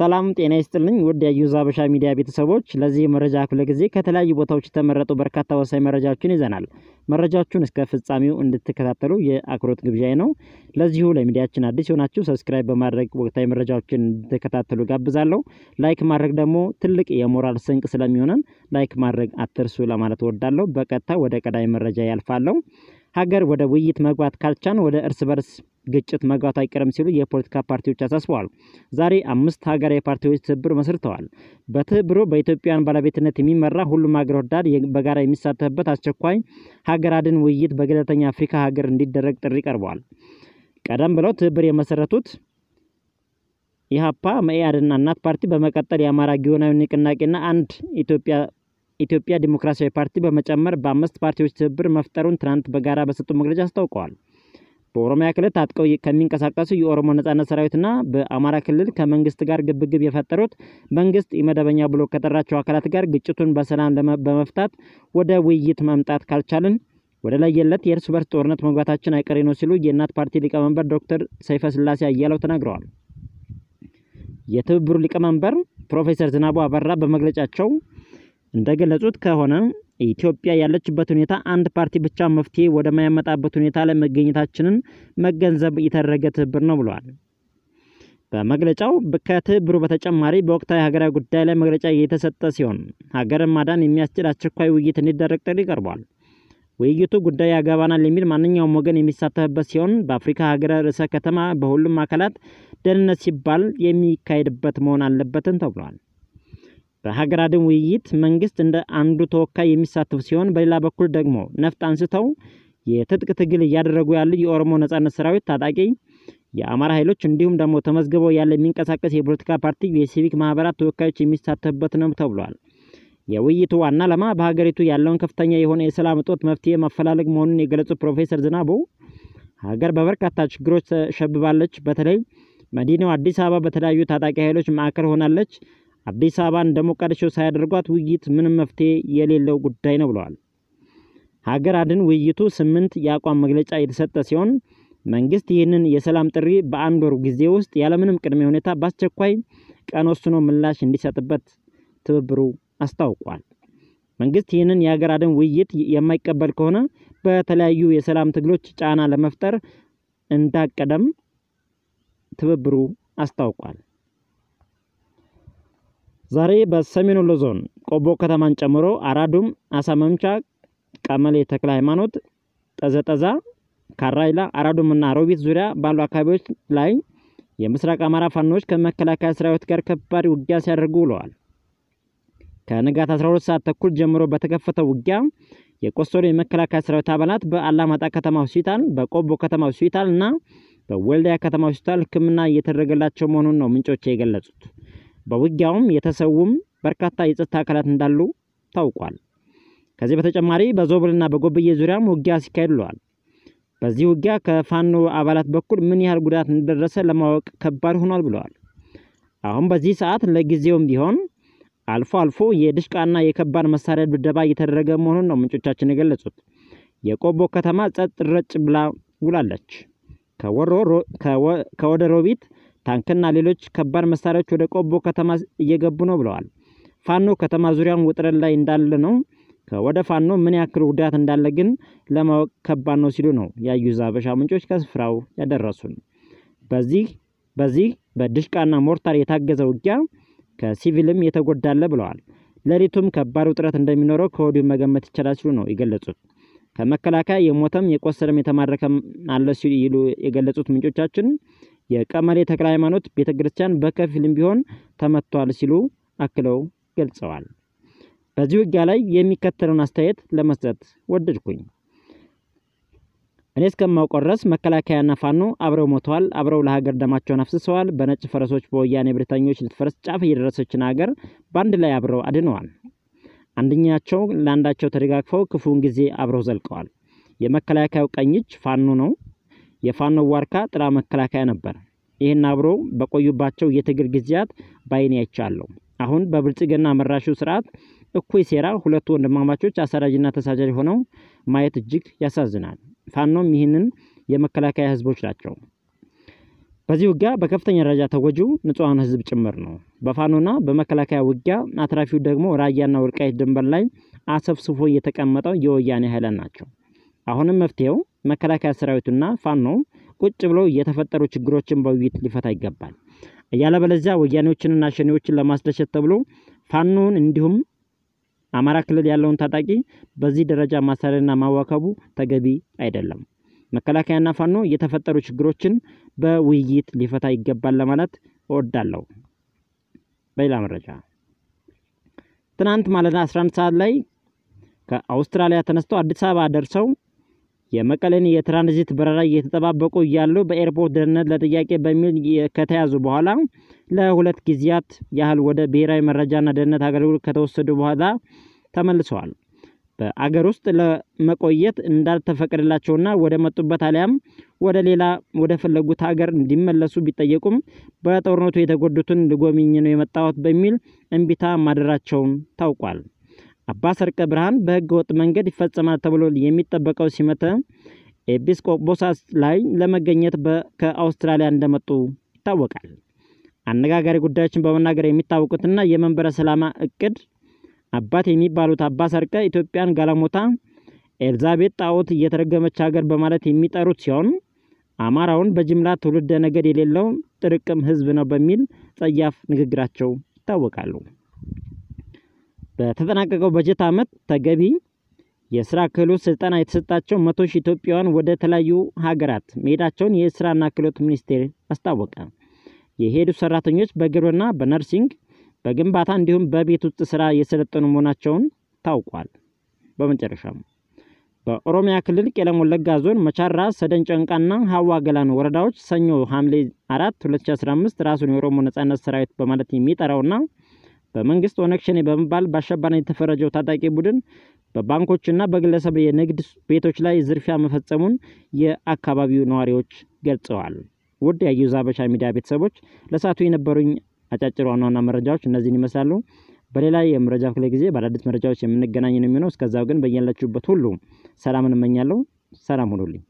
ሰላም ጤና ይስጥልኝ ውድ የዩዝ ሀበሻ ሚዲያ ቤተሰቦች፣ ለዚህ መረጃ ክፍለ ጊዜ ከተለያዩ ቦታዎች የተመረጡ በርካታ ወሳኝ መረጃዎችን ይዘናል። መረጃዎቹን እስከ ፍጻሜው እንድትከታተሉ የአክብሮት ግብዣ ነው። ለዚሁ ለሚዲያችን አዲስ የሆናችሁ ሰብስክራይብ በማድረግ ወቅታዊ መረጃዎችን እንድትከታተሉ ጋብዛለሁ። ላይክ ማድረግ ደግሞ ትልቅ የሞራል ስንቅ ስለሚሆነን ላይክ ማድረግ አትርሱ ለማለት ወዳለሁ። በቀጥታ ወደ ቀዳሚ መረጃ ያልፋለሁ። ሀገር ወደ ውይይት መግባት ካልቻን ወደ እርስ በርስ ግጭት መግባት አይቀርም ሲሉ የፖለቲካ ፓርቲዎች አሳስበዋል። ዛሬ አምስት ሀገራዊ ፓርቲዎች ትብብር መስርተዋል። በትብብሩ በኢትዮጵያን ባለቤትነት የሚመራ ሁሉም ሀገር ወዳድ በጋራ የሚሳተፍበት አስቸኳይ ሀገር አድን ውይይት በገለልተኛ አፍሪካ ሀገር እንዲደረግ ጥሪ ቀርበዋል። ቀደም ብለው ትብብር የመሰረቱት ኢህአፓ፣ መኢአድና እናት ፓርቲ በመቀጠል የአማራ ጊዮናዊ ንቅናቄና አንድ ኢትዮጵያ ኢትዮጵያ ዲሞክራሲያዊ ፓርቲ በመጨመር በአምስት ፓርቲዎች ትብብር መፍጠሩን ትናንት በጋራ በሰጡ መግለጫ አስታውቀዋል። በኦሮሚያ ክልል ታጥቀው ከሚንቀሳቀሱ የኦሮሞ ነጻነት ሰራዊትና በአማራ ክልል ከመንግስት ጋር ግብግብ የፈጠሩት መንግስት ኢመደበኛ ብሎ ከጠራቸው አካላት ጋር ግጭቱን በሰላም በመፍታት ወደ ውይይት መምጣት ካልቻልን ወደ ለየለት የእርስ በርስ ጦርነት መግባታችን አይቀሬ ነው ሲሉ የእናት ፓርቲ ሊቀመንበር ዶክተር ሰይፈ ስላሴ አያለው ተናግረዋል። የትብብሩ ሊቀመንበር ፕሮፌሰር ዝናቡ አበራ በመግለጫቸው እንደገለጹት ከሆነ ኢትዮጵያ ያለችበት ሁኔታ አንድ ፓርቲ ብቻ መፍትሄ ወደማያመጣበት ሁኔታ ላይ መገኘታችንን መገንዘብ የተደረገ ትብብር ነው ብለዋል። በመግለጫው ከትብብሩ በተጨማሪ በወቅታዊ ሀገራዊ ጉዳይ ላይ መግለጫ የተሰጠ ሲሆን ሀገርን ማዳን የሚያስችል አስቸኳይ ውይይት እንዲደረግ ጥሪ ቀርቧል። ውይይቱ ጉዳይ ያገባናል የሚል ማንኛውም ወገን የሚሳተፍበት ሲሆን በአፍሪካ ሀገረ ርዕሰ ከተማ በሁሉም አካላት ደህንነት ሲባል የሚካሄድበት መሆን አለበትን ተብሏል። በሀገር አድን ውይይት መንግስት እንደ አንዱ ተወካይ የሚሳተፍ ሲሆን በሌላ በኩል ደግሞ ነፍጥ አንስተው የትጥቅ ትግል እያደረጉ ያሉ የኦሮሞ ነጻነት ሰራዊት ታጣቂ የአማራ ኃይሎች እንዲሁም ደግሞ ተመዝግበው ያለ የሚንቀሳቀስ የፖለቲካ ፓርቲ የሲቪክ ማህበራት ተወካዮች የሚሳተፍበት ነው ተብሏል። የውይይቱ ዋና ዓላማ በሀገሪቱ ያለውን ከፍተኛ የሆነ የሰላም እጦት መፍትሄ መፈላለግ መሆኑን የገለጹት ፕሮፌሰር ዝናቡ ሀገር በበርካታ ችግሮች ተሸብባለች። በተለይ መዲናው አዲስ አበባ በተለያዩ ታጣቂ ኃይሎች ማዕከል ሆናለች። አዲስ አበባን እንደ ሞቃዲሾ ሳያደርጓት ውይይት ምንም መፍትሄ የሌለው ጉዳይ ነው ብለዋል። ሀገር አድን ውይይቱ ስምንት የአቋም መግለጫ የተሰጠ ሲሆን መንግስት ይህንን የሰላም ጥሪ በአንድ ወር ጊዜ ውስጥ ያለምንም ቅድመ ሁኔታ በአስቸኳይ ቀን ወስኖ ምላሽ እንዲሰጥበት ትብብሩ አስታውቋል። መንግስት ይህንን የሀገር አድን ውይይት የማይቀበል ከሆነ በተለያዩ የሰላም ትግሎች ጫና ለመፍጠር እንዳቀደም ትብብሩ አስታውቋል። ዛሬ በሰሜን ወሎ ዞን ቆቦ ከተማን ጨምሮ አራዱም፣ አሳመምቻ፣ ቀመሌ ተክለ ሃይማኖት፣ ጠዘጠዛ፣ ካራይላ፣ አራዱም እና ሮቢት ዙሪያ ባሉ አካባቢዎች ላይ የምስራቅ አማራ ፋኖች ከመከላከያ ሰራዊት ጋር ከባድ ውጊያ ሲያደርጉ ውለዋል። ከንጋት 12 ሰዓት ተኩል ጀምሮ በተከፈተው ውጊያ የቆሰሉ የመከላከያ ሰራዊት አባላት በአላማጣ ከተማ ሆስፒታል፣ በቆቦ ከተማ ሆስፒታል እና በወልዲያ ከተማ ሆስፒታል ሕክምና እየተደረገላቸው መሆኑን ነው ምንጮች የገለጹት። በውጊያውም የተሰውም በርካታ የጸጥታ አካላት እንዳሉ ታውቋል። ከዚህ በተጨማሪ በዞብልና በጎብዬ ዙሪያም ውጊያ ሲካሄድ ውለዋል። በዚህ ውጊያ ከፋኖ አባላት በኩል ምን ያህል ጉዳት እንደደረሰ ለማወቅ ከባድ ሆኗል ብለዋል። አሁን በዚህ ሰዓት ለጊዜውም ቢሆን አልፎ አልፎ የድሽቃና የከባድ መሳሪያ ድብደባ እየተደረገ መሆኑን ነው ምንጮቻችን የገለጹት። የቆቦ ከተማ ጸጥ ረጭ ብላ ውላለች። ከወደ ሮቢት ታንክና ሌሎች ከባድ መሳሪያዎች ወደ ቆቦ ከተማ እየገቡ ነው ብለዋል። ፋኖ ከተማ ዙሪያውን ውጥረት ላይ እንዳለ ነው። ወደ ፋኖ ምን ያክል ጉዳት እንዳለ ግን ለማወቅ ከባድ ነው ሲሉ ነው ያዩ ዛበሻ ምንጮች ከስፍራው ያደረሱን። በዚህ በዚህ በድሽቃና ሞርታር የታገዘ ውጊያ ከሲቪልም የተጎዳለ ብለዋል። ሌሊቱም ከባድ ውጥረት እንደሚኖረው ከወዲሁ መገመት ይቻላል ሲሉ ነው የገለጹት። ከመከላከያ የሞተም የቆሰለም የተማረከም አለ ሲሉ የገለጹት ምንጮቻችን የቀመሌ ተክለ ሃይማኖት ቤተ ክርስቲያን በከፊልም ቢሆን ተመቷል ሲሉ አክለው ገልጸዋል። በዚህ ውጊያ ላይ የሚከተለውን አስተያየት ለመስጠት ወደድኩኝ። እኔ እስከማውቀው ድረስ መከላከያና ፋኖ አብረው ሞተዋል፣ አብረው ለሀገር ደማቸውን አፍስሰዋል። በነጭ ፈረሶች በወያኔ ብሪታኞች ልትፈረስ ጫፍ እየደረሰችን ሀገር በአንድ ላይ አብረው አድነዋል። አንደኛቸው ለአንዳቸው ተደጋግፈው ክፉውን ጊዜ አብረው ዘልቀዋል። የመከላከያው ቀኝ እጅ ፋኖ ነው። የፋኖ ዋርካ ጥላ መከላከያ ነበር። ይህን አብሮ በቆዩባቸው የትግል ጊዜያት ባይኔ አይቻለሁ። አሁን በብልጽግና መራሹ ስርዓት እኩይ ሴራ ሁለቱ ወንድማማቾች አሳዳጅና ተሳጃሪ ሆነው ማየት እጅግ ያሳዝናል። ፋኖም ይህንን የመከላከያ ህዝቦች ናቸው። በዚህ ውጊያ በከፍተኛ ደረጃ ተጎጂው ንጹሐን ህዝብ ጭምር ነው። በፋኖና በመከላከያ ውጊያ አትራፊው ደግሞ ራያና ወልቃይት ድንበር ላይ አሰብስፎ እየተቀመጠው የወያኔ ኃይለን ናቸው። አሁንም መፍትሄው መከላከያ ሰራዊቱና ፋኖ ቁጭ ብሎ የተፈጠሩ ችግሮችን በውይይት ሊፈታ ይገባል። ያለበለዚያ ወያኔዎችንና ሸኔዎችን ለማስደሸት ተብሎ ፋኖን እንዲሁም አማራ ክልል ያለውን ታጣቂ በዚህ ደረጃ ማሳደድና ማዋከቡ ተገቢ አይደለም። መከላከያና ፋኖ የተፈጠሩ ችግሮችን በውይይት ሊፈታ ይገባል ለማለት እወዳለሁ። በሌላ መረጃ ትናንት ማለት 11 ሰዓት ላይ ከአውስትራሊያ ተነስተው አዲስ አበባ ደርሰው የመቀሌን የትራንዚት በረራ እየተጠባበቁ እያሉ በኤርፖርት ደህንነት ለጥያቄ በሚል ከተያዙ በኋላ ለሁለት ጊዜያት ያህል ወደ ብሔራዊ መረጃና ደህንነት አገልግሎት ከተወሰዱ በኋላ ተመልሰዋል። በአገር ውስጥ ለመቆየት እንዳልተፈቀደላቸውና ወደ መጡበት አሊያም ወደ ሌላ ወደ ፈለጉት ሀገር እንዲመለሱ ቢጠየቁም በጦርነቱ የተጎዱትን ልጎብኝ ነው የመጣሁት በሚል እምቢታ ማደራቸውም ታውቋል። አባ ሰርቀ ብርሃን በሕገ ወጥ መንገድ ይፈጸማል ተብሎ የሚጠበቀው ሲመተ ኤጲስቆጶሳት ላይ ለመገኘት ከአውስትራሊያ እንደመጡ ይታወቃል። አነጋጋሪ ጉዳዮችን በመናገር የሚታወቁትና የመንበረ ሰላማ እቅድ አባት የሚባሉት አባ ሰርቀ ኢትዮጵያን ጋለሞታ ኤልዛቤት ጣዖት እየተረገመች ሀገር በማለት የሚጠሩት ሲሆን አማራውን በጅምላ ትውልደ ነገድ የሌለው ጥርቅም ህዝብ ነው በሚል ጸያፍ ንግግራቸው ይታወቃሉ። በተጠናቀቀው በጀት ዓመት ተገቢ የስራ ክህሎት ስልጠና የተሰጣቸው መቶ ሺህ ኢትዮጵያውያን ወደ ተለያዩ ሀገራት መሄዳቸውን የስራና ክህሎት ሚኒስቴር አስታወቀ። የሄዱ ሰራተኞች በግብርና፣ በነርሲንግ፣ በግንባታ እንዲሁም በቤት ውስጥ ስራ የሰለጠኑ መሆናቸውን ታውቋል። በመጨረሻም በኦሮሚያ ክልል ቄለም ወለጋ ዞን መቻራ፣ ሰደን ጨንቃና ሀዋ ገላን ወረዳዎች ሰኞ ሐምሌ 4 2015 ራሱን የኦሮሞ ነጻነት ሰራዊት በማለት የሚጠራውና በመንግስት ኦነግ ሸኔ በመባል በአሸባሪነት የተፈረጀው ታጣቂ ቡድን በባንኮችና በግለሰብ የንግድ ቤቶች ላይ ዝርፊያ መፈጸሙን የአካባቢው ነዋሪዎች ገልጸዋል። ውድ ዛበሻ ሚዲያ ቤተሰቦች ለሰዓቱ የነበሩኝ አጫጭር ዋና ዋና መረጃዎች እነዚህን ይመስላሉ። በሌላ የመረጃ ክፍለ ጊዜ በአዳዲስ መረጃዎች የምንገናኝ ነው የሚሆነው። እስከዛው ግን በያላችሁበት ሁሉ ሰላምን እመኛለሁ። ሰላም ሁኑልኝ።